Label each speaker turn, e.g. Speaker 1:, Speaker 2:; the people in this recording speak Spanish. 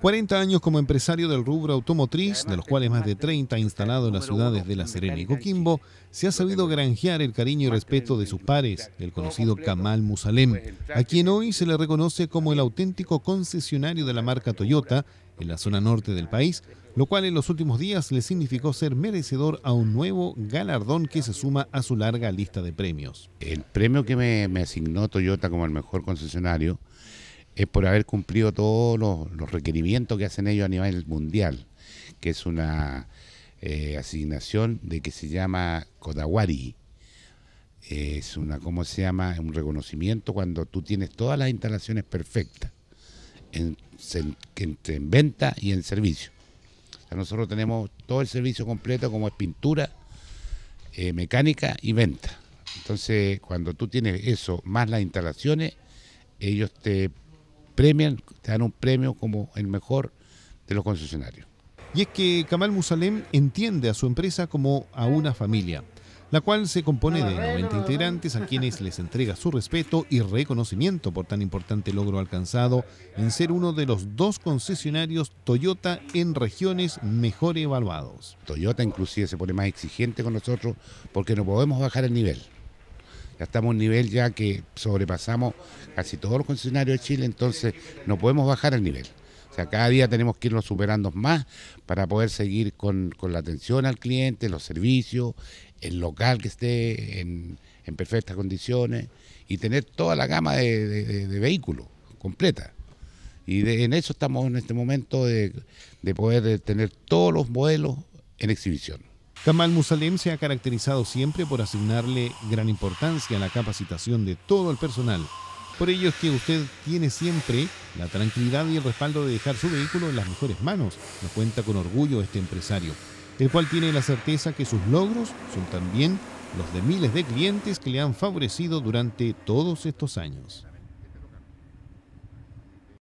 Speaker 1: 40 años como empresario del rubro automotriz, de los cuales más de 30 instalado en las ciudades de La Serena y Coquimbo, se ha sabido granjear el cariño y respeto de sus pares, el conocido Kamal pues, Musalem, a quien hoy se le reconoce como el auténtico concesionario de la marca Toyota en la zona norte del país, lo cual en los últimos días le significó ser merecedor a un nuevo galardón que se suma a su larga lista de premios.
Speaker 2: El premio que me asignó Toyota como el mejor concesionario es por haber cumplido todos los, requerimientos que hacen ellos a nivel mundial, que es una eh, asignación de que se llama Kodawari. es una, ¿cómo se llama? Un reconocimiento cuando tú tienes todas las instalaciones perfectas, en, en, venta y en servicio. nosotros tenemos todo el servicio completo como es pintura, eh, mecánica y venta. Entonces, cuando tú tienes eso, más las instalaciones, ellos te premian, te dan un premio como el mejor de los concesionarios.
Speaker 1: Y es que Kamal Musalem entiende a su empresa como a una familia, la cual se compone de 90 integrantes a quienes les entrega su respeto y reconocimiento por tan importante logro alcanzado en ser uno de los dos concesionarios Toyota en regiones
Speaker 2: mejor evaluados. Toyota inclusive se pone más exigente con nosotros porque no podemos bajar el nivel. Ya estamos a un nivel ya que sobrepasamos casi todos los concesionarios de Chile, entonces no podemos bajar el nivel. O sea, cada día tenemos que irnos superando más para poder seguir con, la atención al cliente, los servicios, el local que esté en, perfectas condiciones y tener toda la gama de, vehículos completa. Y en eso estamos en este momento de, de poder tener todos los modelos en exhibición. Kamal Musalem se ha caracterizado siempre por
Speaker 1: asignarle gran importancia a la capacitación de todo el personal. Por ello es que usted tiene siempre la tranquilidad y el respaldo de dejar su vehículo en las mejores manos, nos cuenta con orgullo este empresario, el cual tiene la certeza que sus logros son también los de miles de clientes que le han favorecido durante todos estos años.